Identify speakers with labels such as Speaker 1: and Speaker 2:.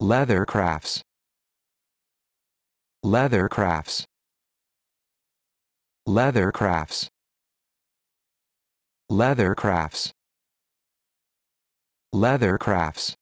Speaker 1: leather crafts leather crafts leather crafts leather crafts leather crafts